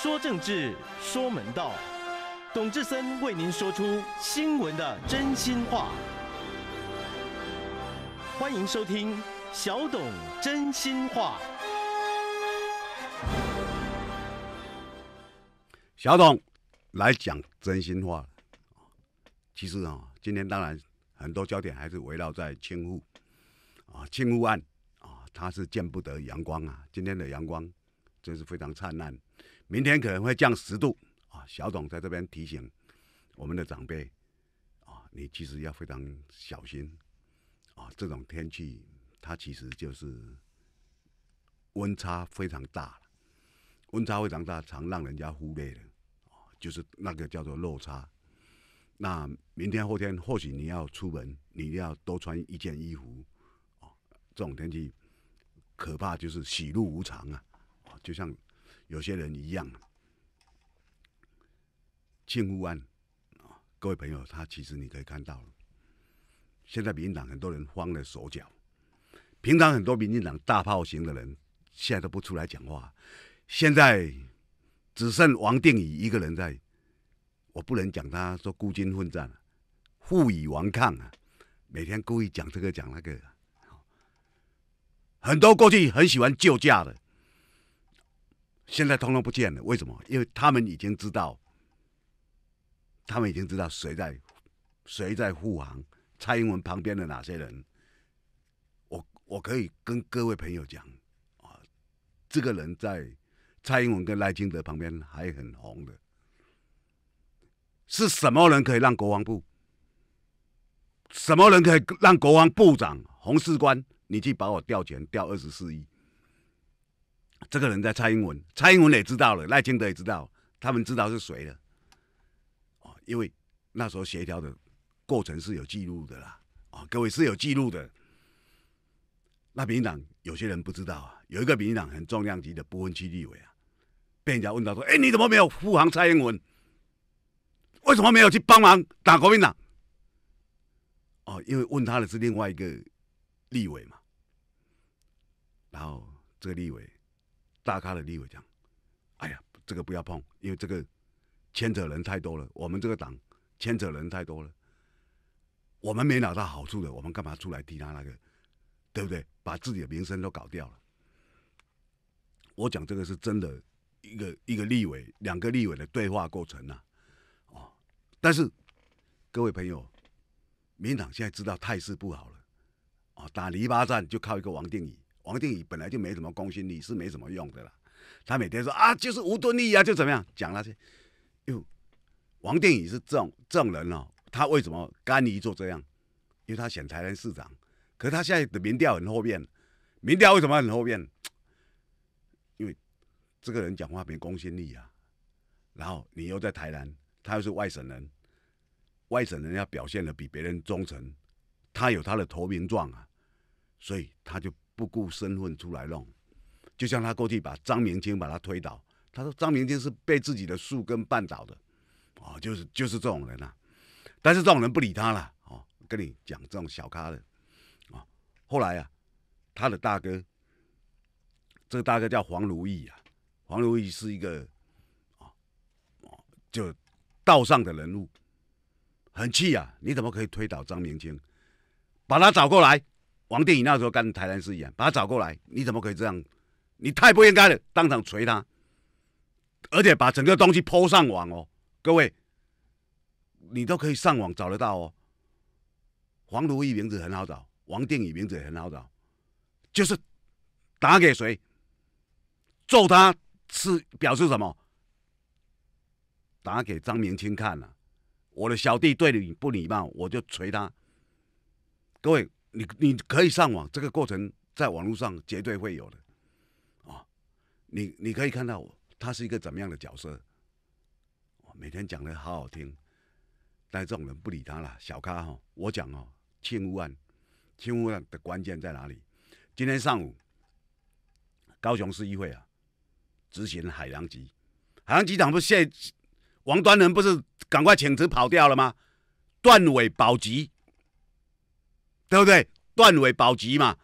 说政治，说门道，董志森为您说出新闻的真心话。欢迎收听小董真心话。小董来讲真心话。其实啊，今天当然很多焦点还是围绕在清污啊，清污案啊，他是见不得阳光啊。今天的阳光真是非常灿烂。明天可能会降十度啊！小董在这边提醒我们的长辈啊，你其实要非常小心啊！这种天气它其实就是温差非常大，温差非常大常让人家忽略的，就是那个叫做落差。那明天后天或许你要出门，你一定要多穿一件衣服啊！这种天气可怕，就是喜怒无常啊！就像。有些人一样，庆湖案啊，各位朋友，他其实你可以看到了。现在民进党很多人慌了手脚，平常很多民进党大炮型的人，现在都不出来讲话。现在只剩王定宇一个人在，我不能讲他说孤军奋战、负隅顽抗啊，每天故意讲这个讲那个，很多过去很喜欢救驾的。现在通通不见了，为什么？因为他们已经知道，他们已经知道谁在谁在护航蔡英文旁边的哪些人。我我可以跟各位朋友讲啊，这个人在蔡英文跟赖清德旁边还很红的，是什么人可以让国防部？什么人可以让国防部长洪世官你去把我调钱调二十四亿？这个人在蔡英文，蔡英文也知道了，赖清德也知道，他们知道是谁了，哦，因为那时候协调的过程是有记录的啦，哦，各位是有记录的。那民进党有些人不知道啊，有一个民进党很重量级的波分区立委啊，被人家问到说：“哎，你怎么没有护航蔡英文？为什么没有去帮忙打国民党？”哦，因为问他的是另外一个立委嘛，然后这个立委。大咖的立委讲，哎呀，这个不要碰，因为这个牵扯人太多了，我们这个党牵扯人太多了，我们没拿到好处的，我们干嘛出来替他那个，对不对？把自己的名声都搞掉了。我讲这个是真的，一个一个立委，两个立委的对话过程呢，哦，但是各位朋友，民党现在知道态势不好了，哦，打泥巴战就靠一个王定宇。王定宇本来就没什么公信力，是没什么用的了。他每天说啊，就是无端力啊，就怎么样讲那些。又，王定宇是这种这种人哦，他为什么甘于做这样？因为他选台南市长，可是他现在的民调很后面。民调为什么很后面？因为这个人讲话没公信力啊。然后你又在台南，他又是外省人，外省人要表现的比别人忠诚，他有他的投名状啊，所以他就。不顾身份出来弄，就像他过去把张明清把他推倒，他说张明清是被自己的树根绊倒的，哦，就是就是这种人呐，但是这种人不理他了，哦，跟你讲这种小咖的，啊，后来啊，他的大哥，这个大哥叫黄如意啊，黄如意是一个，哦，哦就道上的人物，很气啊，你怎么可以推倒张明清，把他找过来。王定宇那时候跟台南市一样，把他找过来，你怎么可以这样？你太不应该了！当场锤他，而且把整个东西铺上网哦，各位，你都可以上网找得到哦。黄如意名字很好找，王定宇名字也很好找，就是打给谁，揍他是表示什么？打给张明清看了，我的小弟对你不礼貌，我就锤他。各位。你你可以上网，这个过程在网络上绝对会有的，啊，你你可以看到我他是一个怎么样的角色，我每天讲的好好听，但这种人不理他了。小咖哦，我讲哦，轻污案，轻污案的关键在哪里？今天上午，高雄市议会啊，执行海洋局，海洋局长不是现王端仁不是赶快请辞跑掉了吗？断尾保级。对不对？段伟保级嘛。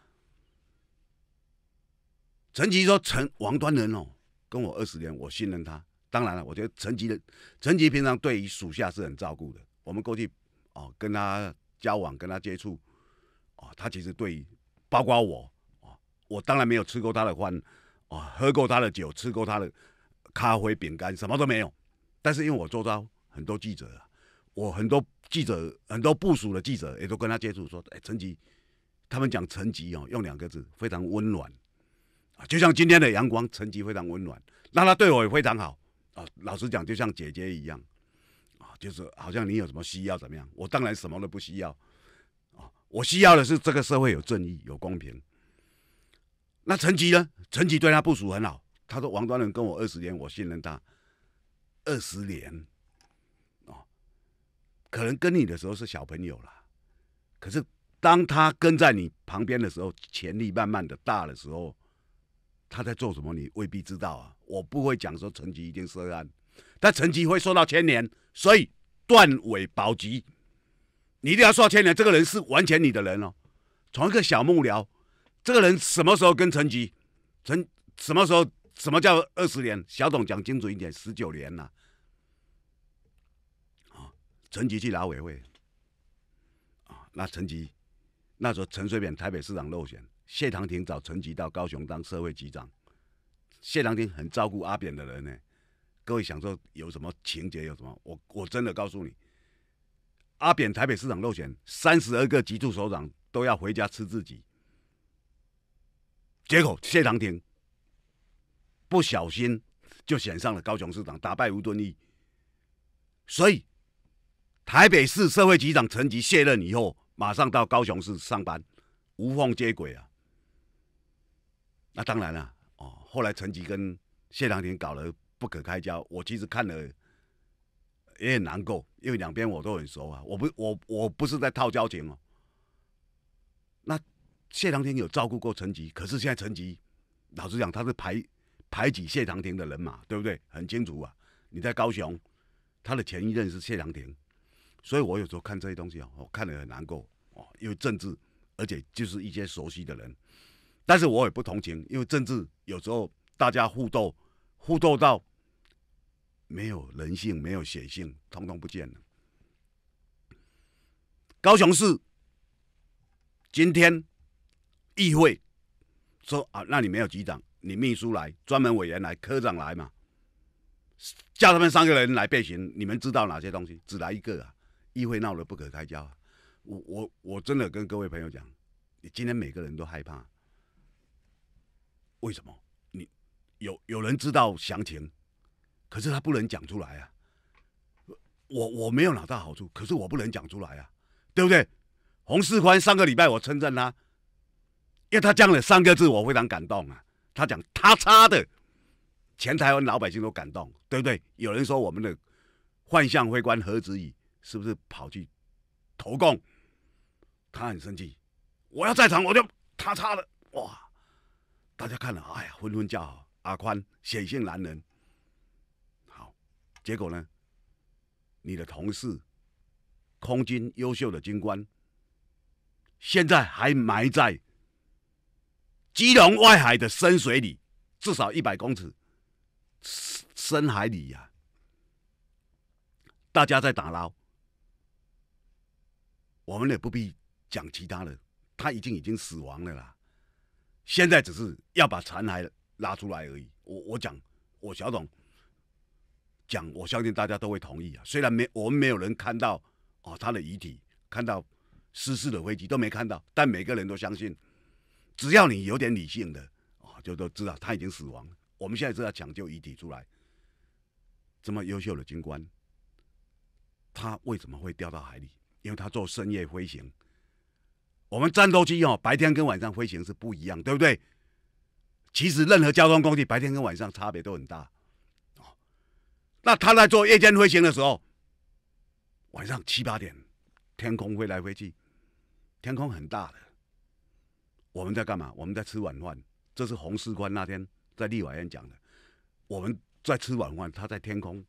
陈吉说：“陈王端仁哦，跟我二十年，我信任他。当然了，我觉得陈吉的陈吉平常对于属下是很照顾的。我们过去哦跟他交往，跟他接触，哦，他其实对包括我，我当然没有吃过他的饭，哦，喝过他的酒，吃过他的咖啡、饼干什么都没有。但是因为我周遭很多记者，啊，我很多。”记者很多部署的记者也都跟他接触，说：“哎，陈吉，他们讲陈吉哦，用两个字非常温暖啊，就像今天的阳光，陈吉非常温暖，那他对我也非常好啊。老实讲，就像姐姐一样啊，就是好像你有什么需要怎么样，我当然什么都不需要啊，我需要的是这个社会有正义、有公平。那陈吉呢？陈吉对他部署很好，他说王端仁跟我二十年，我信任他二十年。”可能跟你的时候是小朋友了，可是当他跟在你旁边的时候，潜力慢慢的大的时候，他在做什么你未必知道啊。我不会讲说成吉一定涉案，但成吉会受到牵连，所以断尾保级，你一定要说牵连这个人是完全你的人哦。从一个小幕僚，这个人什么时候跟陈吉，陈什么时候什么叫二十年？小董讲清楚一点，十九年了。陈吉去拉委会啊，那陈吉那时候陈水扁台北市长落选，谢长廷找陈吉到高雄当社会局长，谢长廷很照顾阿扁的人呢。各位想说有什么情节有什么？我我真的告诉你，阿扁台北市长落选，三十二个局处首长都要回家吃自己，结果谢长廷不小心就选上了高雄市长，打败吴敦义，所以。台北市社会局长陈吉卸任以后，马上到高雄市上班，无缝接轨啊！那当然了，哦，后来陈吉跟谢长廷搞得不可开交，我其实看了也很难过，因为两边我都很熟啊，我不我我不是在套交情哦。那谢长廷有照顾过陈吉，可是现在陈吉老实讲，他是排排挤谢长廷的人嘛，对不对？很清楚啊！你在高雄，他的前一任是谢长廷。所以我有时候看这些东西啊，我看得很难过哦，因为政治，而且就是一些熟悉的人，但是我也不同情，因为政治有时候大家互斗，互斗到没有人性、没有血性，通通不见了。高雄市今天议会说啊，那里没有局长，你秘书来、专门委员来、科长来嘛，叫他们三个人来变形，你们知道哪些东西？只来一个啊？议会闹得不可开交，我我我真的跟各位朋友讲，你今天每个人都害怕，为什么？你有有人知道详情，可是他不能讲出来啊。我我没有拿到好处，可是我不能讲出来啊，对不对？洪世宽上个礼拜我称赞他，因为他讲了三个字，我非常感动啊。他讲他擦的，全台湾老百姓都感动，对不对？有人说我们的幻象会关何止矣。是不是跑去投共？他很生气，我要在场，我就他插了哇！大家看了，哎呀，纷纷叫好。阿宽，显性男人，好。结果呢？你的同事，空军优秀的军官，现在还埋在基隆外海的深水里，至少一百公尺深海里呀！大家在打捞。我们也不必讲其他的，他已经已经死亡了啦，现在只是要把残骸拉出来而已。我我讲，我小董讲，我相信大家都会同意啊。虽然没我们没有人看到哦他的遗体，看到失事的飞机都没看到，但每个人都相信，只要你有点理性的哦，就都知道他已经死亡。我们现在是要抢救遗体出来。这么优秀的军官，他为什么会掉到海里？因为他做深夜飞行，我们战斗机哦，白天跟晚上飞行是不一样，对不对？其实任何交通工具白天跟晚上差别都很大。哦，那他在做夜间飞行的时候，晚上七八点，天空飞来飞去，天空很大的。我们在干嘛？我们在吃晚饭。这是洪师官那天在立法院讲的。我们在吃晚饭，他在天空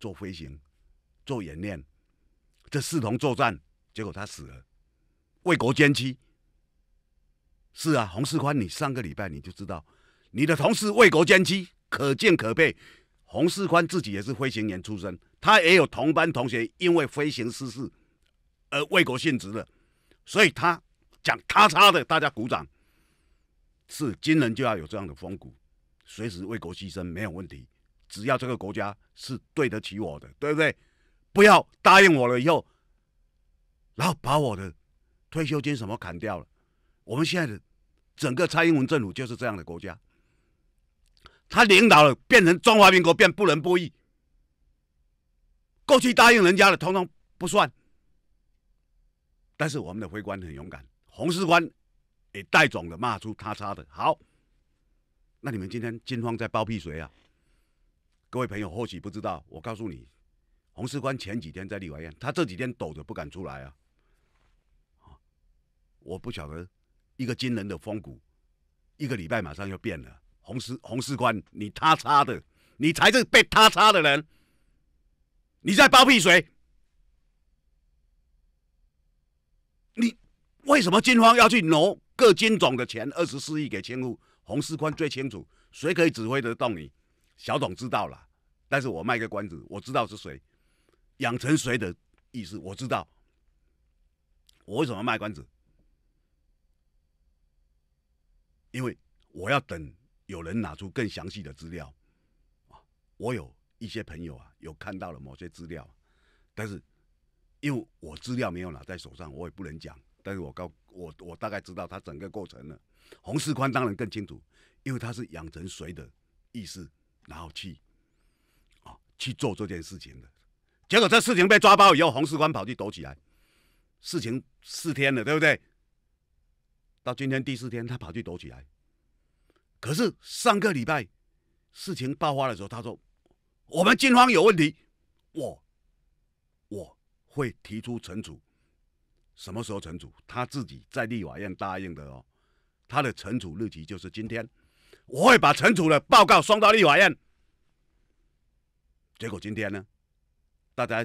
做飞行，做演练。这视同作战，结果他死了，为国捐躯。是啊，洪世宽，你上个礼拜你就知道，你的同事为国捐躯，可敬可佩。洪世宽自己也是飞行员出身，他也有同班同学因为飞行失事而为国殉职了，所以他讲咔嚓的，大家鼓掌。是，军人就要有这样的风骨，随时为国牺牲没有问题，只要这个国家是对得起我的，对不对？不要答应我了以后，然后把我的退休金什么砍掉了。我们现在的整个蔡英文政府就是这样的国家，他领导了变成中华民国变不能不义，过去答应人家的统统不算。但是我们的辉官很勇敢，红世官也带种的骂出他叉的好。那你们今天军方在包庇谁啊？各位朋友或许不知道，我告诉你。洪世官前几天在立法院，他这几天抖着不敢出来啊！我不晓得，一个惊人的风骨，一个礼拜马上又变了。洪世洪世官，你他擦的，你才是被他擦的人。你在包庇谁？你为什么军方要去挪各军总的钱二十四亿给清户？洪世官最清楚，谁可以指挥得动你？小董知道了，但是我卖个关子，我知道是谁。养成谁的意思？我知道。我为什么卖关子？因为我要等有人拿出更详细的资料我有一些朋友啊，有看到了某些资料，但是因为我资料没有拿在手上，我也不能讲。但是我告我，我大概知道他整个过程了。洪世宽当然更清楚，因为他是养成谁的意思，然后去啊去做这件事情的。结果这事情被抓包以后，洪世宽跑去躲起来。事情四天了，对不对？到今天第四天，他跑去躲起来。可是上个礼拜事情爆发的时候，他说：“我们军方有问题，我我会提出惩处。什么时候惩处？他自己在立法院答应的哦，他的惩处日期就是今天。我会把惩处的报告送到立法院。”结果今天呢？大家，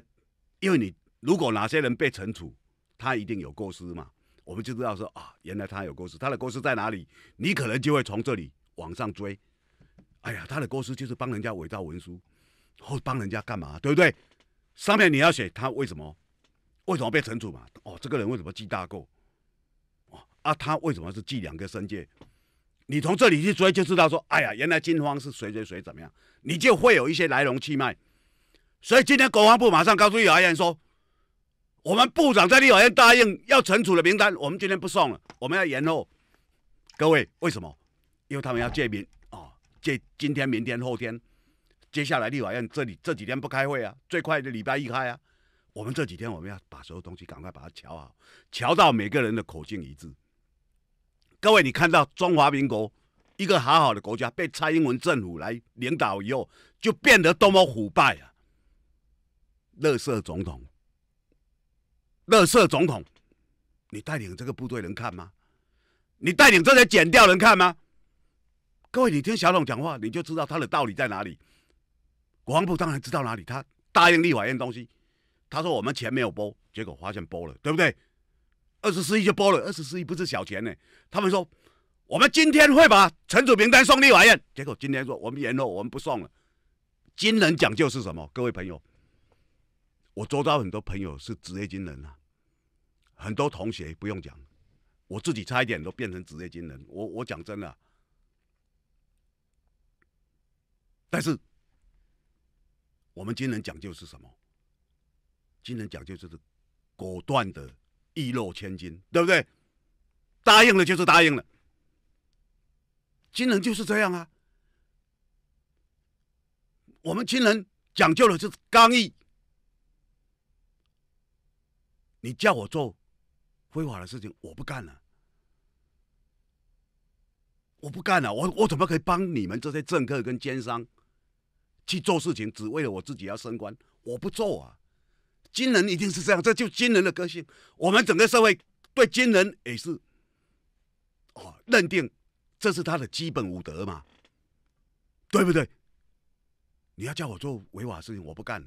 因为你如果哪些人被惩处，他一定有过失嘛，我们就知道说啊，原来他有过失，他的过失在哪里？你可能就会从这里往上追。哎呀，他的过失就是帮人家伪造文书，或帮人家干嘛，对不对？上面你要写他为什么，为什么被惩处嘛？哦，这个人为什么记大过？哦，啊，他为什么是记两个申诫？你从这里去追，就知道说，哎呀，原来金荒是谁谁谁怎么样，你就会有一些来龙去脉。所以今天国防部马上告诉立法院说，我们部长在立法院答应要惩处的名单，我们今天不送了，我们要延后。各位，为什么？因为他们要借明啊，借今天、明天、后天，接下来立法院这里这几天不开会啊，最快的礼拜一开啊。我们这几天我们要把所有东西赶快把它瞧好，瞧到每个人的口径一致。各位，你看到中华民国一个好好的国家，被蔡英文政府来领导以后，就变得多么腐败啊！乐色总统，乐色总统，你带领这个部队能看吗？你带领这些剪掉能看吗？各位，你听小董讲话，你就知道他的道理在哪里。国防部当然知道哪里，他答应立法院东西，他说我们钱没有拨，结果发现拨了，对不对？二十四亿就拨了，二十四亿不是小钱呢。他们说我们今天会把陈祖明单送立法院，结果今天说我们延后，我们不送了。金人讲究是什么？各位朋友。我周遭很多朋友是职业军人啊，很多同学不用讲，我自己差一点都变成职业军人。我我讲真的，但是我们军人讲究是什么？军人讲究就是果断的，一诺千金，对不对？答应了就是答应了，军人就是这样啊。我们军人讲究的就是刚毅。你叫我做非法的事情，我不干了。我不干了，我我怎么可以帮你们这些政客跟奸商去做事情，只为了我自己要升官？我不做啊！军人一定是这样，这就军人的个性。我们整个社会对军人也是，哦，认定这是他的基本武德嘛，对不对？你要叫我做违法事情，我不干。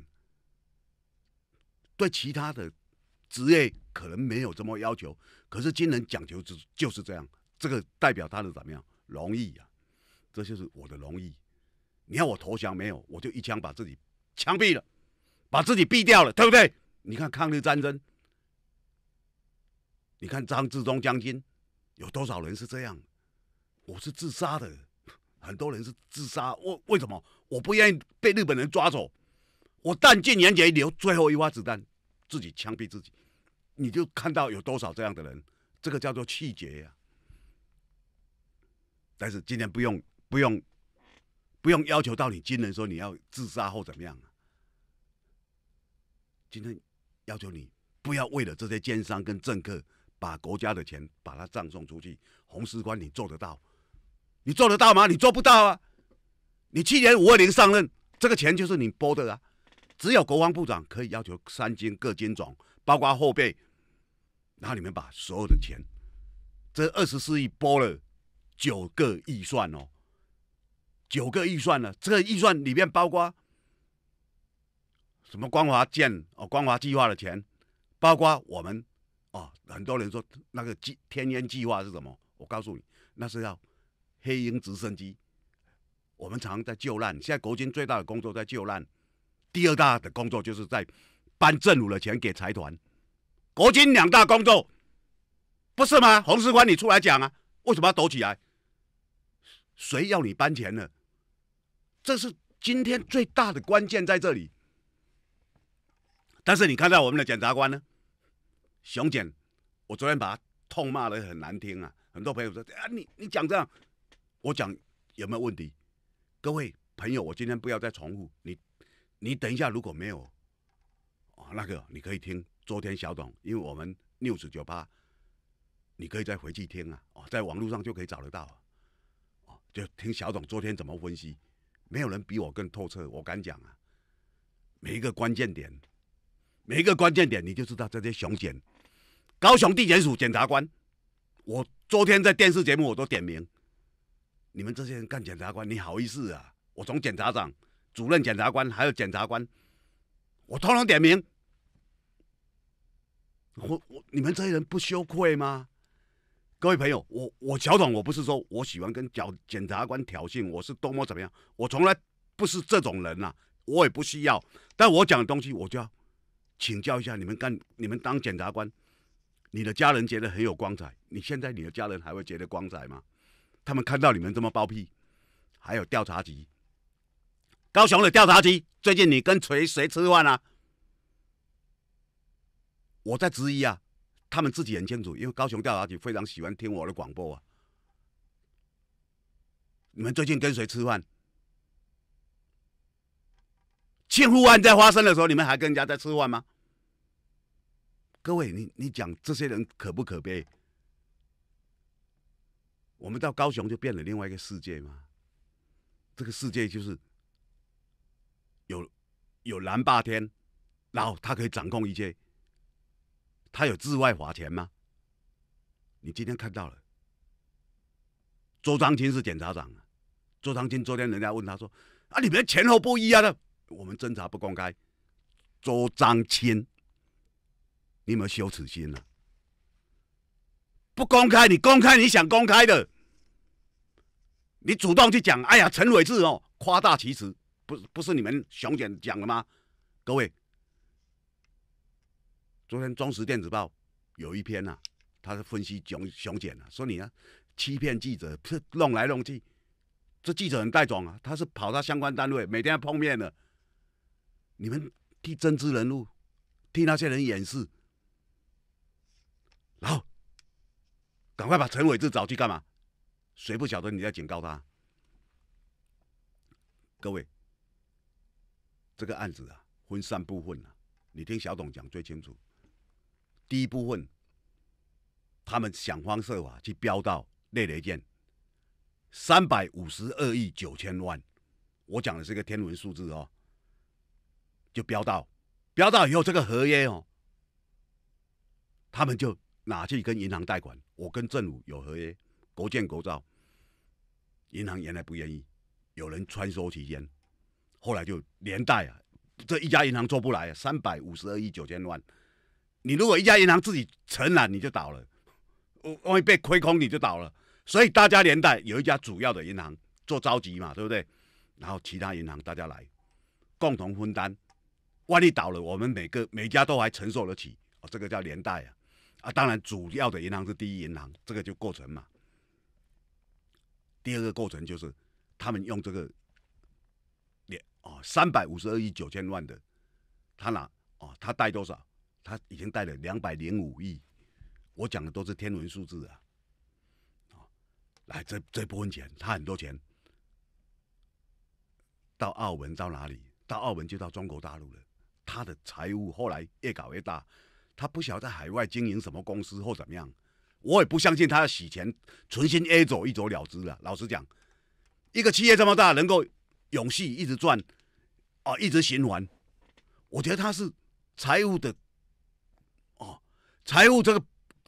对其他的。职业可能没有这么要求，可是军人讲求就就是这样，这个代表他的怎么样？荣誉啊，这就是我的荣誉。你看我投降没有？我就一枪把自己枪毙了，把自己毙掉了，对不对？你看抗日战争，你看张志忠将军，有多少人是这样？我是自杀的，很多人是自杀。为为什么？我不愿意被日本人抓走，我弹尽援绝，留最后一发子弹，自己枪毙自己。你就看到有多少这样的人，这个叫做气节呀。但是今天不用不用不用要求到你，今人说你要自杀或怎么样啊？今天要求你不要为了这些奸商跟政客把国家的钱把它葬送出去。红石官，你做得到？你做得到吗？你做不到啊！你去年五二零上任，这个钱就是你拨的啊。只有国防部长可以要求三军各军种，包括后备。然后你们把所有的钱，这二十四亿拨了九个预算哦，九个预算呢？这个预算里面包括什么？光华建哦，光华计划的钱，包括我们哦。很多人说那个计天鹰计划是什么？我告诉你，那是要黑鹰直升机。我们常在救难，现在国军最大的工作在救难，第二大的工作就是在搬政府的钱给财团。国军两大工作，不是吗？洪世官，你出来讲啊！为什么要躲起来？谁要你搬钱呢？这是今天最大的关键在这里。但是你看到我们的检察官呢？熊检，我昨天把他痛骂的很难听啊！很多朋友说啊，你你讲这样，我讲有没有问题？各位朋友，我今天不要再重复你，你等一下如果没有啊，那个你可以听。昨天小董，因为我们六十九八，你可以再回去听啊，哦，在网络上就可以找得到，哦，就听小董昨天怎么分析，没有人比我更透彻，我敢讲啊，每一个关键点，每一个关键点，你就知道这些雄检，高雄地检署检察官，我昨天在电视节目我都点名，你们这些人干检察官你好意思啊？我从检察长、主任检察官还有检察官，我通通点名。我我你们这些人不羞愧吗？各位朋友，我我小董我不是说我喜欢跟检检察官挑衅，我是多么怎么样？我从来不是这种人呐，我也不需要。但我讲的东西，我就要请教一下你们，干你们当检察官，你的家人觉得很有光彩，你现在你的家人还会觉得光彩吗？他们看到你们这么包庇，还有调查局，高雄的调查局，最近你跟谁谁吃饭啊？我在质疑啊，他们自己很清楚，因为高雄调查局非常喜欢听我的广播啊。你们最近跟谁吃饭？千户案在发生的时候，你们还跟人家在吃饭吗？各位，你你讲这些人可不可悲？我们到高雄就变了另外一个世界吗？这个世界就是有有蓝霸天，然后他可以掌控一切。他有自外花钱吗？你今天看到了。周章清是检察长，周章清昨天人家问他说：“啊，你们前后不一样的，我们侦查不公开，周章清，你有没有羞耻心呢？不公开，你公开你想公开的，你主动去讲。哎呀，陈伟志哦，夸大其词，不不是你们雄检讲的吗？各位。昨天《中时电子报》有一篇呐，他是分析熊熊简啊，说你啊欺骗记者，弄来弄去，这记者很带种啊，他是跑到相关单位，每天要碰面的，你们替真知人物，替那些人掩饰，然后赶快把陈伟志找去干嘛？谁不晓得你在警告他？各位，这个案子啊，分散部分啊，你听小董讲最清楚。第一部分，他们想方设法去标到猎雷舰三百五十二亿九千万，我讲的是一个天文数字哦，就标到，标到以后这个合约哦，他们就拿去跟银行贷款。我跟政府有合约，国建国造，银行原来不愿意，有人穿梭其间，后来就连带啊，这一家银行做不来三百五十二亿九千万。你如果一家银行自己承揽，你就倒了，万一被亏空，你就倒了。所以大家连带有一家主要的银行做召集嘛，对不对？然后其他银行大家来共同分担，万一倒了，我们每个每家都还承受得起，哦，这个叫连带啊。啊，当然主要的银行是第一银行，这个就构成嘛。第二个构成就是他们用这个，连哦三百五十二亿九千万的，他拿哦，他贷多少？他已经贷了两百零五亿，我讲的都是天文数字啊！啊，来这这部分钱，他很多钱到澳门，到哪里？到澳门就到中国大陆了。他的财务后来越搞越大，他不晓得在海外经营什么公司或怎么样。我也不相信他要洗钱，存心 A 走一走了之了。老实讲，一个企业这么大，能够永续一直赚，啊，一直循环，我觉得他是财务的。财务这个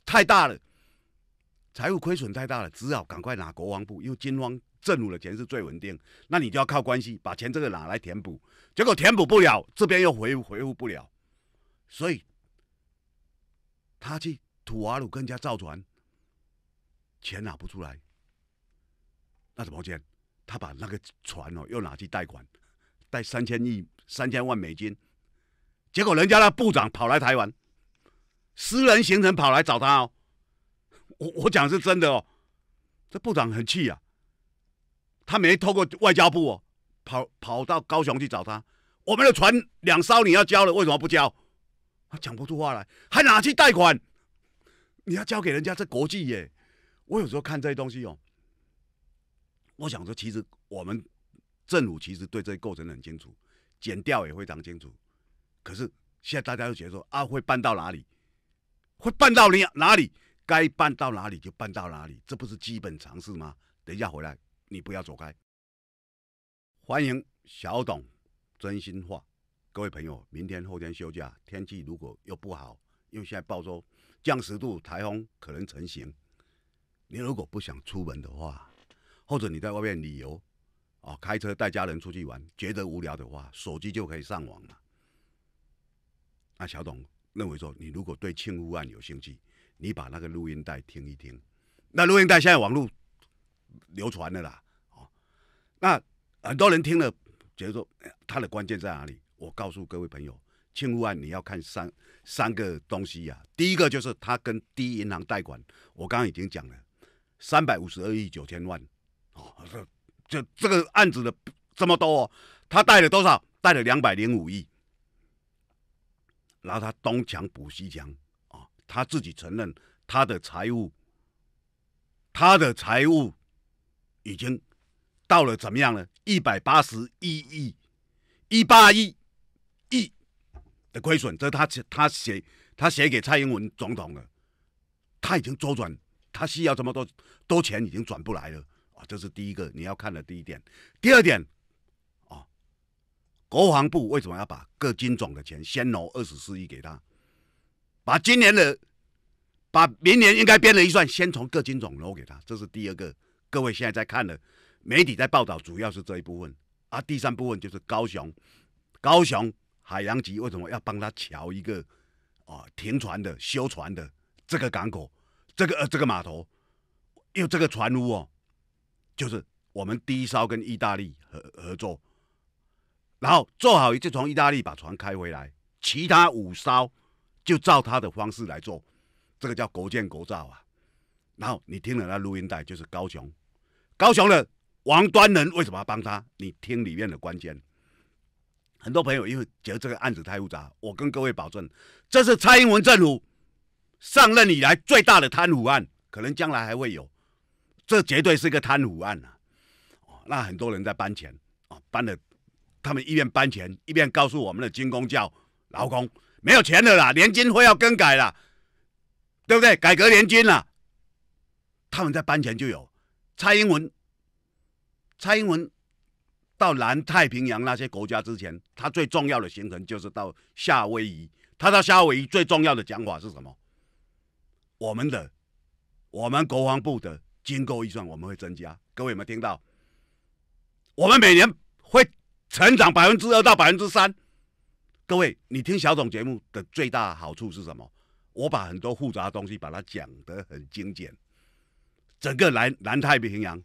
太大了，财务亏损太大了，只好赶快拿国防部，因为军方政府的钱是最稳定，那你就要靠关系把钱这个拿来填补，结果填补不了，这边又回回复不了，所以他去土阿鲁跟家造船，钱拿不出来，那怎么办？他把那个船哦又拿去贷款，贷三千亿三千万美金，结果人家的部长跑来台湾。私人行程跑来找他哦，我我讲是真的哦，这部长很气啊，他没透过外交部哦，跑跑到高雄去找他，我们的船两艘你要交了为什么不交？他讲不出话来，还拿去贷款？你要交给人家这国际耶，我有时候看这些东西哦，我想说其实我们政府其实对这构成很清楚，减掉也非常清楚，可是现在大家都觉得说啊会搬到哪里？会办到你哪里？该办到哪里就办到哪里，这不是基本常识吗？等一下回来，你不要走开。欢迎小董，真心话，各位朋友，明天后天休假，天气如果又不好，因为现在报说降十度，台风可能成型。你如果不想出门的话，或者你在外面旅游，啊，开车带家人出去玩，觉得无聊的话，手机就可以上网了。啊，小董。认为说，你如果对庆富案有兴趣，你把那个录音带听一听。那录音带现在网络流传的啦，哦，那很多人听了，觉得说它的关键在哪里？我告诉各位朋友，庆富案你要看三三个东西呀。第一个就是他跟第一银行贷款，我刚刚已经讲了，三百五十二亿九千万，哦，这这这个案子的这么多，他贷了多少？贷了两百零五亿。然后他东墙补西墙啊，他自己承认他的财务，他的财务已经到了怎么样呢？一百八十一亿，一八亿亿的亏损，这是他写他写他写给蔡英文总统的，他已经周转，他需要这么多多钱已经转不来了啊！这是第一个你要看的第一点，第二点。国防部为什么要把各军种的钱先挪二十四亿给他？把今年的，把明年应该编的预算先从各军种挪给他，这是第二个。各位现在在看的媒体在报道，主要是这一部分啊。第三部分就是高雄，高雄海洋局为什么要帮他桥一个啊停船的、修船的这个港口，这个呃这个码头，因为这个船坞哦，就是我们低烧跟意大利合合作。然后做好一次从意大利把船开回来，其他五艘就照他的方式来做，这个叫国建国造啊。然后你听了那录音带，就是高雄，高雄的王端仁为什么要帮他？你听里面的关键。很多朋友因为觉得这个案子太复杂，我跟各位保证，这是蔡英文政府上任以来最大的贪腐案，可能将来还会有，这绝对是一个贪腐案啊。那很多人在搬钱啊，搬了。他们一边搬钱，一边告诉我们的军工叫劳工没有钱了啦，联军会要更改了，对不对？改革联军了。他们在搬钱就有蔡英文。蔡英文到南太平洋那些国家之前，他最重要的行程就是到夏威夷。他到夏威夷最重要的讲法是什么？我们的，我们国防部的军购预算我们会增加。各位有没有听到？我们每年会。成长百分之二到百分之三，各位，你听小董节目的最大好处是什么？我把很多复杂的东西把它讲得很精简。整个南南太平洋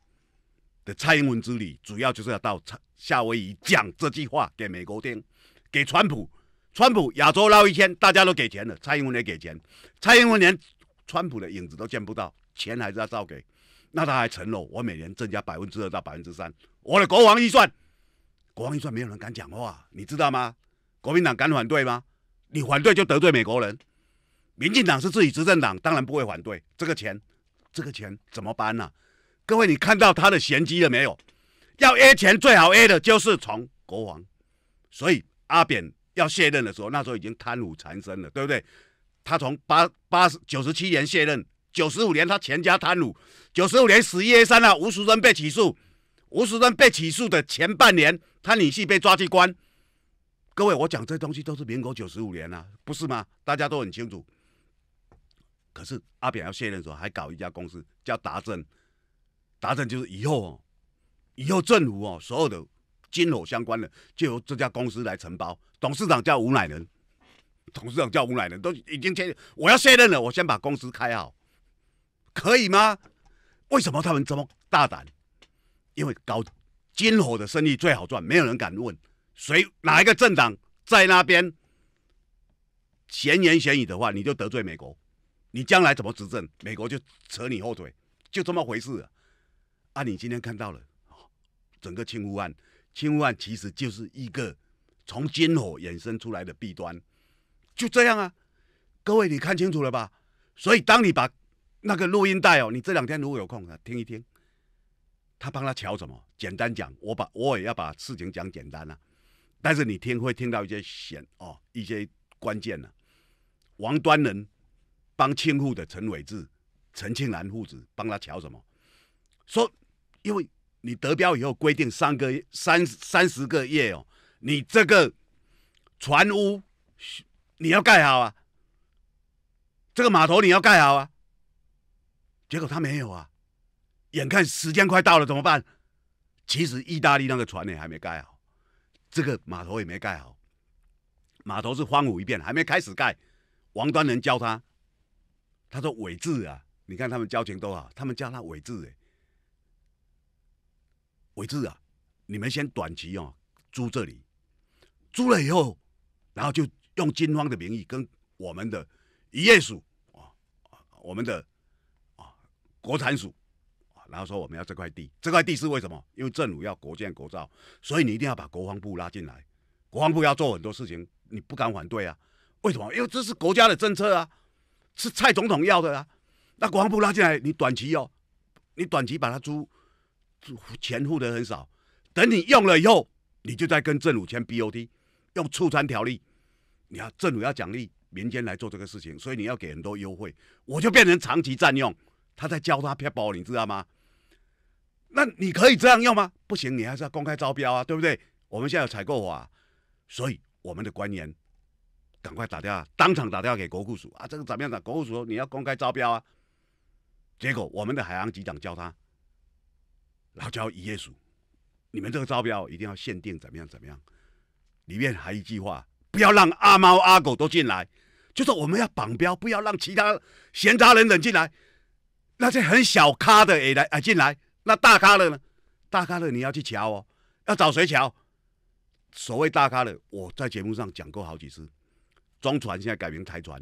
的蔡英文之旅，主要就是要到夏威夷讲这句话给美国听，给川普。川普亚洲捞一千，大家都给钱了，蔡英文也给钱。蔡英文连川普的影子都见不到，钱还是要照给。那他还承诺我每年增加百分之二到百分之三，我的国王预算。国王预算，没有人敢讲话，你知道吗？国民党敢反对吗？你反对就得罪美国人。民进党是自己执政党，当然不会反对。这个钱，这个钱怎么搬呢？各位，你看到他的玄机了没有？要 A 钱最好 A 的就是从国王。所以阿扁要卸任的时候，那时候已经贪污缠身了，对不对？他从八八九十七年卸任，九十五年他全家贪污，九十五年死 A 三号吴淑珍被起诉。吴世珍被起诉的前半年，他女婿被抓去关。各位，我讲这东西都是民国九十五年了，不是吗？大家都很清楚。可是阿扁要卸任的时候，还搞一家公司叫达政，达政就是以后哦，以后政府哦，所有的军火相关的就由这家公司来承包。董事长叫吴乃仁，董事长叫吴乃仁，都已经签，我要卸任了，我先把公司开好，可以吗？为什么他们这么大胆？因为高军火的生意最好赚，没有人敢问谁哪一个政党在那边闲言闲语的话，你就得罪美国，你将来怎么执政，美国就扯你后腿，就这么回事。啊，你今天看到了整个清污案，清污案其实就是一个从军火衍生出来的弊端，就这样啊。各位你看清楚了吧？所以当你把那个录音带哦，你这两天如果有空啊，听一听。他帮他瞧什么？简单讲，我把我也要把事情讲简单了。但是你听会听到一些险哦一些关键呢。王端人帮庆户的陈伟志、陈庆兰父子帮他瞧什么？说，因为你得标以后规定三个三三十个月哦，你这个船屋你要盖好啊，这个码头你要盖好啊，结果他没有啊。眼看时间快到了，怎么办？其实意大利那个船也还没盖好，这个码头也没盖好，码头是荒芜一片，还没开始盖。王端人教他，他说：“伟志啊，你看他们交情多好，他们叫他伟志哎，伟志啊，你们先短期哦租这里，租了以后，然后就用金方的名义跟我们的一页署啊，我们的啊国产署。”然后说我们要这块地，这块地是为什么？因为政府要国建国造，所以你一定要把国防部拉进来。国防部要做很多事情，你不敢反对啊？为什么？因为这是国家的政策啊，是蔡总统要的啊。那国防部拉进来，你短期要，你短期把它租，钱付的很少。等你用了以后，你就在跟政府签 BOT，用促餐条例。你看政府要奖励民间来做这个事情，所以你要给很多优惠，我就变成长期占用。他在教他骗 e 你知道吗？那你可以这样用吗？不行，你还是要公开招标啊，对不对？我们现在有采购法，所以我们的官员赶快打电话，当场打电话给国库署啊！这个怎么样？的国库署说你要公开招标啊！结果我们的海洋局长教他，然后教渔业署，你们这个招标一定要限定怎么样怎么样，里面还一句话，不要让阿猫阿狗都进来，就是我们要绑标，不要让其他闲杂人等进来，那些很小咖的也来啊进来。那大咖的呢？大咖的你要去瞧哦，要找谁瞧？所谓大咖的，我在节目上讲过好几次。中船现在改名台船，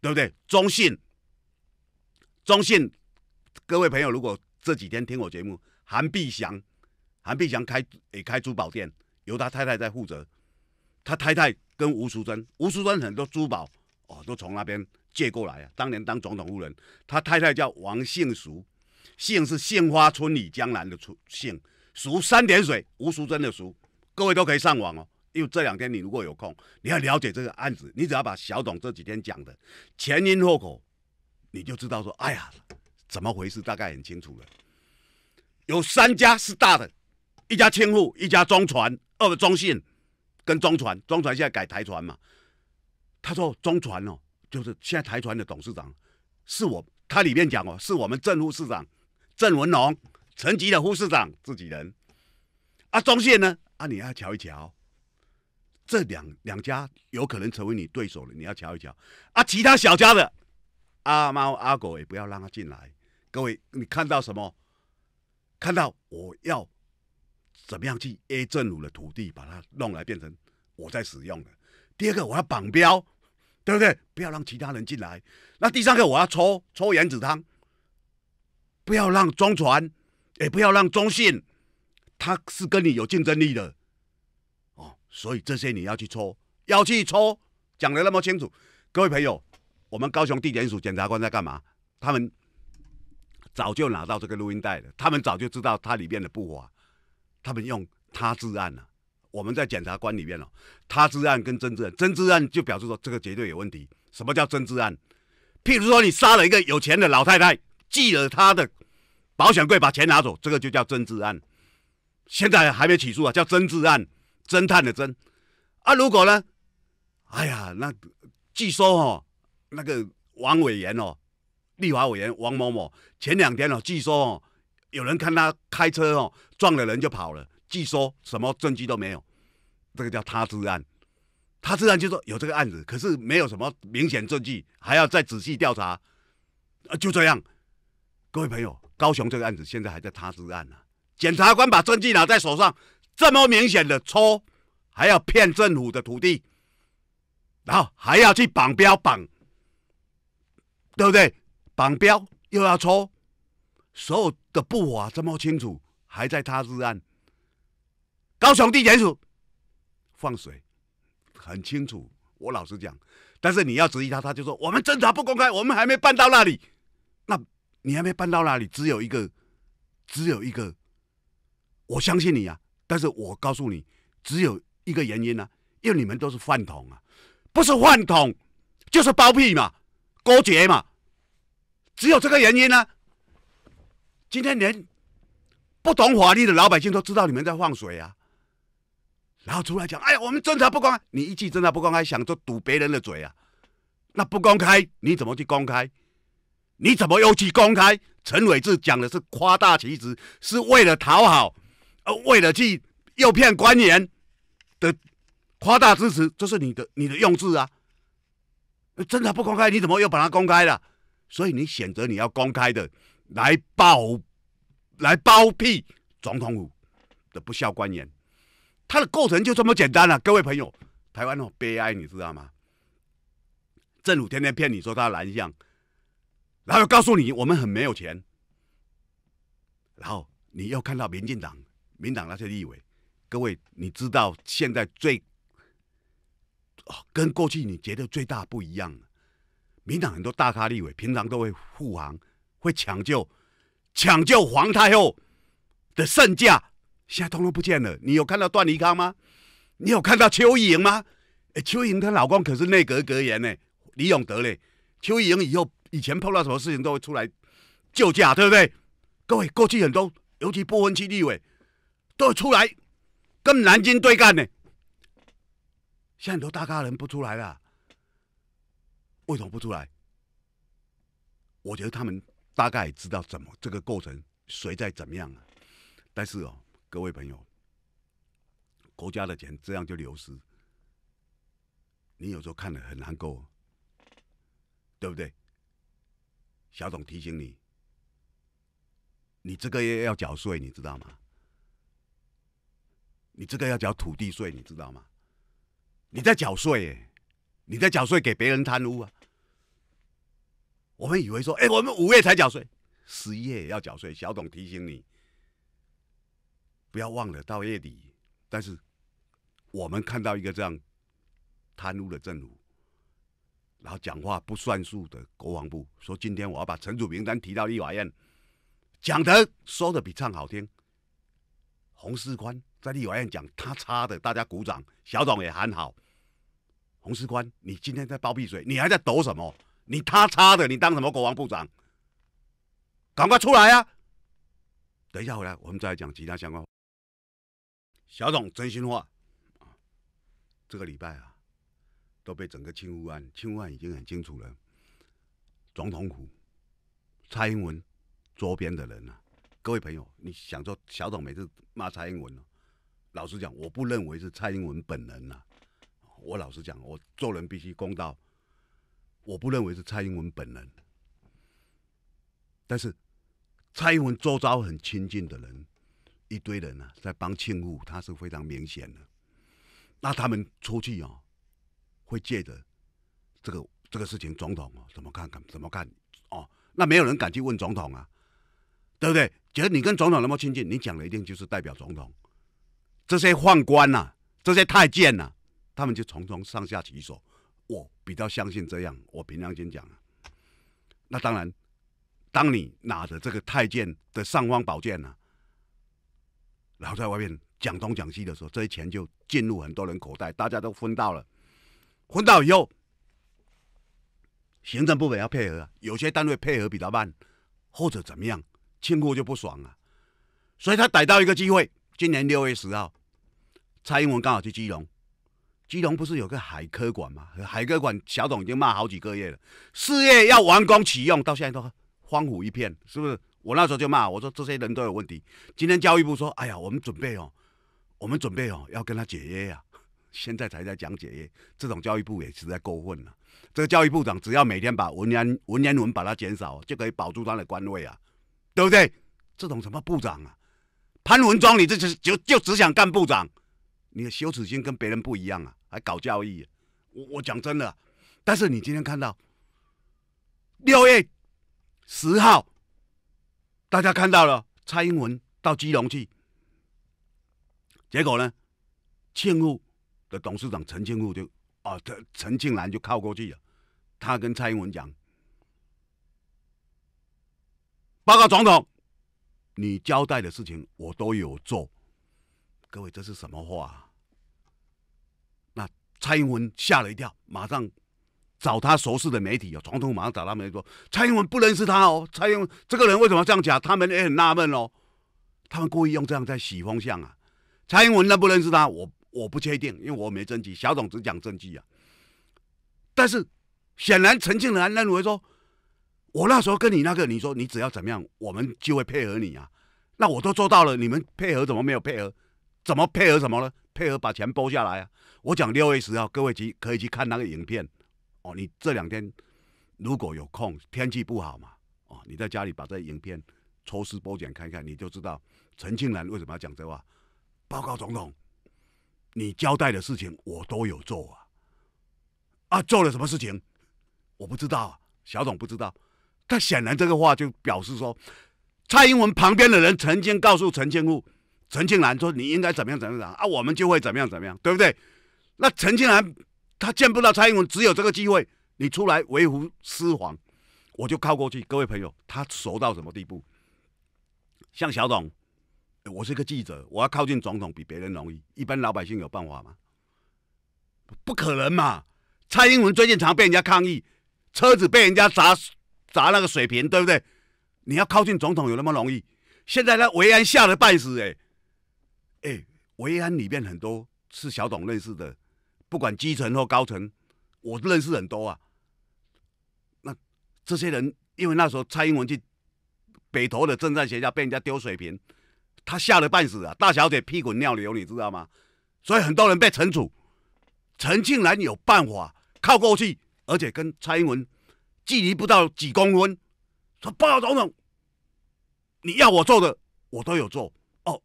对不对？中信，中信，各位朋友，如果这几天听我节目，韩碧祥，韩碧祥开诶开珠宝店，由他太太在负责。他太太跟吴淑珍，吴淑珍很多珠宝哦，都从那边借过来啊。当年当总统夫人，他太太叫王幸淑。姓是杏花村里江南的“村姓，熟三点水吴淑珍的“淑”，各位都可以上网哦。因为这两天你如果有空，你要了解这个案子，你只要把小董这几天讲的前因后果，你就知道说，哎呀，怎么回事？大概很清楚了。有三家是大的，一家千户，一家中船，二个中信，跟中船，中船现在改台船嘛。他说中船哦，就是现在台船的董事长是我，他里面讲哦，是我们政务市长。郑文龙，陈吉的副市长，自己人。阿忠线呢？啊，你要瞧一瞧，这两两家有可能成为你对手了。你要瞧一瞧。啊，其他小家的阿猫阿狗也不要让他进来。各位，你看到什么？看到我要怎么样去 A 政府的土地，把它弄来变成我在使用的。第二个，我要绑标，对不对？不要让其他人进来。那第三个，我要抽抽原子汤。不要让中传，也不要让中信，他是跟你有竞争力的，哦，所以这些你要去抽，要去抽，讲的那么清楚。各位朋友，我们高雄地检署检察官在干嘛？他们早就拿到这个录音带了，他们早就知道它里面的不法，他们用他治案了。我们在检察官里面了，他治案跟真治案，真治案就表示说这个绝对有问题。什么叫真治案？譬如说你杀了一个有钱的老太太，记了他的。保险柜把钱拿走，这个就叫真治案。现在还没起诉啊，叫真治案，侦探的侦。啊，如果呢？哎呀，那据说哦，那个王委员哦，立法委员王某某，前两天哦，据说哦，有人看他开车哦撞了人就跑了，据说什么证据都没有，这个叫他治案。他自案就说有这个案子，可是没有什么明显证据，还要再仔细调查。啊，就这样，各位朋友。高雄这个案子现在还在他查案呢，检察官把证据拿在手上，这么明显的抽，还要骗政府的土地，然后还要去绑标绑，对不对？绑标又要抽，所有的步伐这么清楚，还在他查案，高雄地检署放水，很清楚。我老实讲，但是你要质疑他，他就说我们侦查不公开，我们还没办到那里，那。你还没搬到哪里？只有一个，只有一个，我相信你啊，但是我告诉你，只有一个原因呢，因为你们都是饭桶啊，不是饭桶就是包庇嘛、勾结嘛，只有这个原因呢。今天连不懂法律的老百姓都知道你们在放水啊，然后出来讲：“哎，我们侦查不公开，你一记侦查不公开，想着堵别人的嘴啊？那不公开，你怎么去公开？”你怎么又去公开？陈伟志讲的是夸大其词，是为了讨好，呃，为了去诱骗官员的夸大支持，这是你的你的用字啊！真的不公开，你怎么又把它公开了？所以你选择你要公开的来包来包庇总统府的不孝官员，它的过程就这么简单了。各位朋友，台湾的悲哀你知道吗？政府天天骗你说他蓝象。然后告诉你，我们很没有钱。然后你又看到民进党、民党那些立委，各位，你知道现在最哦跟过去你觉得最大不一样民党很多大咖立委，平常都会护航、会抢救、抢救皇太后的圣驾，现在通通不见了。你有看到段宜康吗？你有看到邱莹吗？哎，邱莹她老公可是内阁阁员呢，李永德嘞。邱莹以后。以前碰到什么事情都会出来救驾，对不对？各位，过去很多，尤其不分区立委，都出来跟南京对干呢。现在都大咖人不出来了，为什么不出来？我觉得他们大概知道怎么这个过程谁在怎么样了。但是哦，各位朋友，国家的钱这样就流失，你有时候看了很难过，对不对？小董提醒你，你这个月要缴税，你知道吗？你这个要缴土地税，你知道吗？你在缴税，哎，你在缴税给别人贪污啊！我们以为说，哎，我们五月才缴税，十一月也要缴税。小董提醒你，不要忘了到月底。但是我们看到一个这样贪污的政府。然后讲话不算数的国防部说：“今天我要把陈祖名单提到立法院，讲的说的比唱好听。洪思宽在立法院讲他差的，大家鼓掌。小董也喊好。洪思宽，你今天在包庇谁？你还在抖什么？你他差的，你当什么国防部长？赶快出来啊！等一下回来，我们再来讲其他相关。小董，真心话这个礼拜啊。”都被整个庆护案，庆护案已经很清楚了。总统府、蔡英文周边的人啊，各位朋友，你想说小董每次骂蔡英文了？老实讲，我不认为是蔡英文本人呐。我老实讲，我做人必须公道，我不认为是蔡英文本人。但是，蔡英文周遭很亲近的人，一堆人啊，在帮庆护，他是非常明显的。那他们出去哦。会借着这个这个事情，总统哦，怎么看看怎么看哦？那没有人敢去问总统啊，对不对？觉得你跟总统那么亲近，你讲了一定就是代表总统。这些宦官呐，这些太监呐，他们就从中上下其手。我比较相信这样。我平常心讲啊。那当然，当你拿着这个太监的尚方宝剑呢，然后在外面讲东讲西的时候，这些钱就进入很多人口袋，大家都分到了。混到以后，行政部门要配合啊，有些单位配合比较慢，或者怎么样，庆贺就不爽啊。所以他逮到一个机会，今年六月十号，蔡英文刚好去基隆，基隆不是有个海科馆吗？海科馆小董已经骂好几个月了，事业要完工启用，到现在都荒芜一片，是不是？我那时候就骂，我说这些人都有问题。今天教育部说，哎呀，我们准备哦，我们准备哦，要跟他解约呀。现在才在讲解，这种教育部也实在过分了。这个教育部长只要每天把文言文、文言文把它减少，就可以保住他的官位啊，对不对？这种什么部长啊，潘文庄，你这就就只想干部长，你的羞耻心跟别人不一样啊，还搞教育。我我讲真的，但是你今天看到六月十号，大家看到了蔡英文到基隆去，结果呢，庆父。的董事长陈庆禄就啊，陈陈庆兰就靠过去了。他跟蔡英文讲：“报告总统，你交代的事情我都有做。”各位，这是什么话？那蔡英文吓了一跳，马上找他熟识的媒体啊。总统马上找他们说：“蔡英文不认识他哦。”蔡英文这个人为什么这样讲？他们也很纳闷哦。他们故意用这样在洗风向啊。蔡英文那不认识他，我。我不确定，因为我没证据。小董只讲证据啊。但是，显然陈庆南认为说，我那时候跟你那个，你说你只要怎么样，我们就会配合你啊。那我都做到了，你们配合怎么没有配合？怎么配合什么呢？配合把钱拨下来啊！我讲六月十号，各位去可以去看那个影片哦。你这两天如果有空，天气不好嘛，哦，你在家里把这影片抽丝剥茧看看，你就知道陈庆南为什么要讲这话。报告总统。你交代的事情我都有做啊，啊，做了什么事情，我不知道，小董不知道，他显然这个话就表示说，蔡英文旁边的人曾经告诉陈庆富、陈庆南说你应该怎么样怎么样啊，我们就会怎么样怎么样，对不对？那陈庆南他见不到蔡英文，只有这个机会，你出来维护私房，我就靠过去。各位朋友，他熟到什么地步？像小董。我是一个记者，我要靠近总统比别人容易。一般老百姓有办法吗？不可能嘛！蔡英文最近常被人家抗议，车子被人家砸砸那个水瓶，对不对？你要靠近总统有那么容易？现在那维安吓得半死哎！哎，维安里面很多是小董认识的，不管基层或高层，我认识很多啊。那这些人因为那时候蔡英文去北投的政战学校被人家丢水瓶。他吓得半死啊！大小姐屁滚尿流，你知道吗？所以很多人被惩处。陈庆兰有办法靠过去，而且跟蔡英文距离不到几公分。说，报告总统，你要我做的我都有做哦，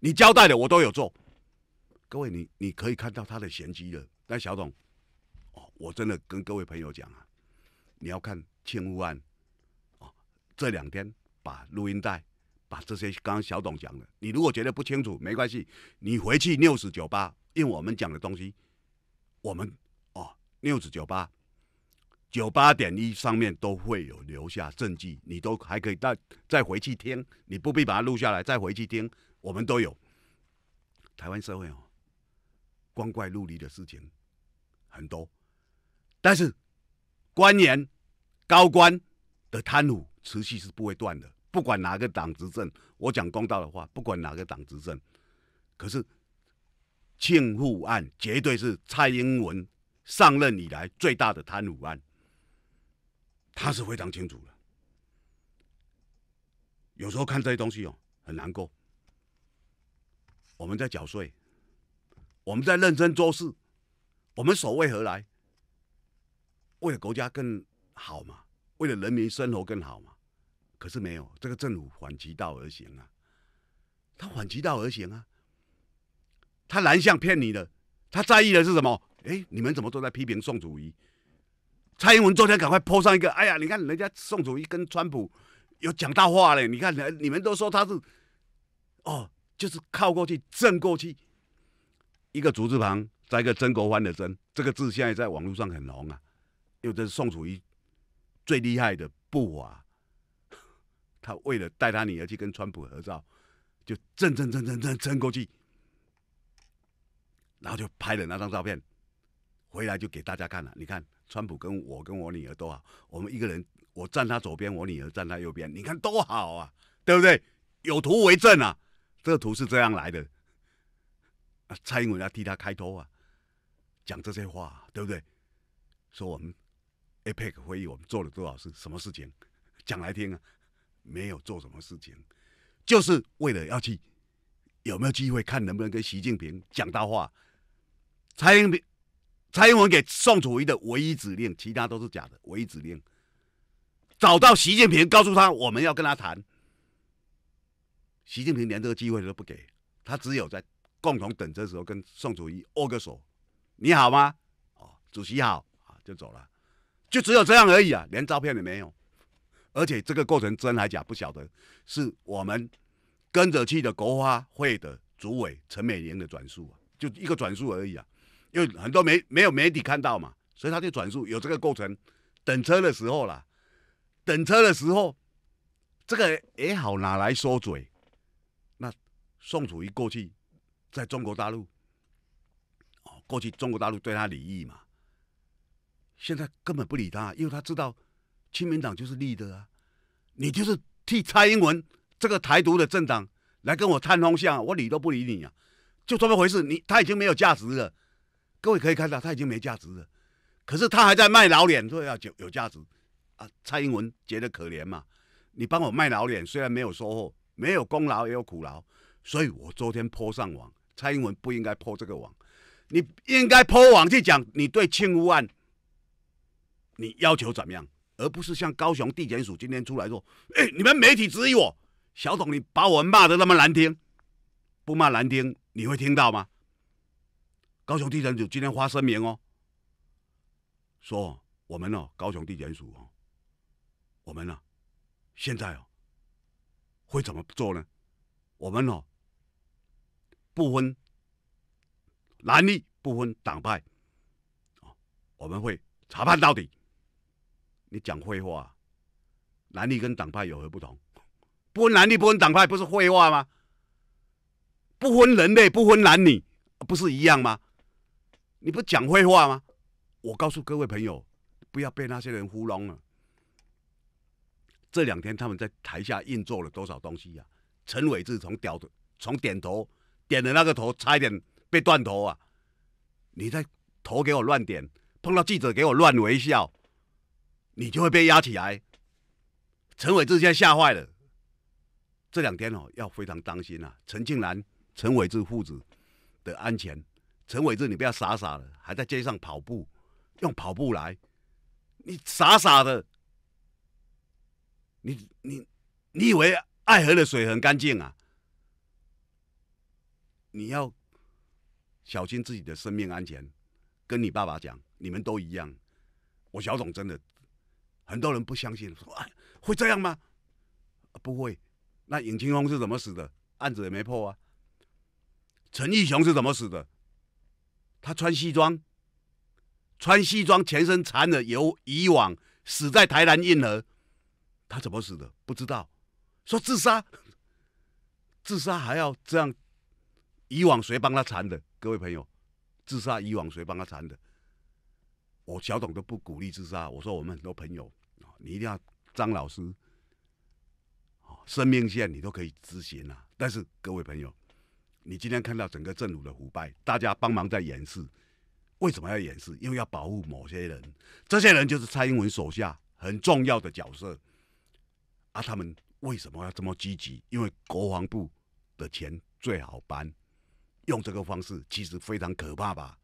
你交代的我都有做。各位，你你可以看到他的玄机了。但小董，哦，我真的跟各位朋友讲啊，你要看庆屋案哦，这两天把录音带。把这些刚刚小董讲的，你如果觉得不清楚，没关系，你回去六十九八，因为我们讲的东西，我们哦六十九八九八点一上面都会有留下证据，你都还可以再再回去听，你不必把它录下来再回去听，我们都有。台湾社会哦，光怪陆离的事情很多，但是官员高官的贪污持续是不会断的。不管哪个党执政，我讲公道的话，不管哪个党执政，可是庆护案绝对是蔡英文上任以来最大的贪污案，他是非常清楚的。有时候看这些东西哦，很难过。我们在缴税，我们在认真做事，我们所谓何来？为了国家更好嘛，为了人民生活更好嘛。可是没有，这个政府反其道而行啊，他反其道而行啊，他南向骗你的，他在意的是什么？哎，你们怎么都在批评宋祖瑜？蔡英文昨天赶快泼上一个，哎呀，你看人家宋祖瑜跟川普有讲大话嘞，你看，你们都说他是，哦，就是靠过去，正过去，一个竹字旁加一个曾国藩的曾，这个字现在在网络上很红啊，因为这是宋祖瑜最厉害的步啊。他为了带他女儿去跟川普合照，就蹭蹭蹭蹭蹭蹭过去，然后就拍了那张照片，回来就给大家看了。你看，川普跟我跟我女儿都好，我们一个人，我站他左边，我女儿站他右边，你看多好啊，对不对？有图为证啊，这个图是这样来的。啊，蔡英文要替他开脱啊，讲这些话，对不对？说我们 APEC 会议我们做了多少事，什么事情，讲来听啊。没有做什么事情，就是为了要去有没有机会看能不能跟习近平讲到话。蔡英文，蔡英文给宋楚瑜的唯一指令，其他都是假的。唯一指令，找到习近平，告诉他我们要跟他谈。习近平连这个机会都不给，他只有在共同等车时候跟宋楚瑜握个手，你好吗？哦，主席好啊，就走了，就只有这样而已啊，连照片也没有。而且这个过程真还假不晓得，是我们跟着去的国花会的主委陈美玲的转述啊，就一个转述而已啊，因为很多媒没有媒体看到嘛，所以他就转述有这个过程。等车的时候了，等车的时候，这个也好哪来说嘴？那宋楚瑜过去在中国大陆，哦，过去中国大陆对他礼义嘛，现在根本不理他，因为他知道。亲民党就是立的啊，你就是替蔡英文这个台独的政党来跟我探风向，我理都不理你啊，就这么回事。你他已经没有价值了，各位可以看到他已经没价值了，可是他还在卖老脸说要有有价值啊。蔡英文觉得可怜嘛，你帮我卖老脸，虽然没有收获，没有功劳也有苦劳，所以我昨天泼上网，蔡英文不应该泼这个网，你应该泼网去讲你对庆污案你要求怎么样。而不是像高雄地检署今天出来说：“哎，你们媒体质疑我，小董你把我骂得那么难听，不骂难听，你会听到吗？”高雄地检署今天发声明哦，说我们哦，高雄地检署哦，我们呢，现在哦，会怎么做呢？我们哦，不分蓝绿，不分党派，哦，我们会查办到底。你讲废话，男女跟党派有何不同？不分男女，不分党派，不是废话吗？不分人类，不分男女，不是一样吗？你不讲废话吗？我告诉各位朋友，不要被那些人糊弄了。这两天他们在台下硬作了多少东西呀？陈伟志从屌的，从点头点的那个头，差一点被断头啊！你在头给我乱点，碰到记者给我乱微笑。你就会被压起来。陈伟志现在吓坏了，这两天哦要非常当心啊，陈庆兰、陈伟志父子的安全。陈伟志，你不要傻傻的还在街上跑步，用跑步来，你傻傻的，你你你以为爱河的水很干净啊？你要小心自己的生命安全，跟你爸爸讲，你们都一样。我小董真的。很多人不相信，说啊，会这样吗？不会。那尹清峰是怎么死的？案子也没破啊。陈义雄是怎么死的？他穿西装，穿西装全身缠的，由以往死在台南运河。他怎么死的？不知道。说自杀，自杀还要这样。以往谁帮他缠的？各位朋友，自杀以往谁帮他缠的？我小董都不鼓励自杀。我说我们很多朋友。你一定要张老师，生命线你都可以执行啊。但是各位朋友，你今天看到整个政府的腐败，大家帮忙在掩饰。为什么要掩饰？因为要保护某些人，这些人就是蔡英文手下很重要的角色。啊，他们为什么要这么积极？因为国防部的钱最好搬，用这个方式其实非常可怕吧？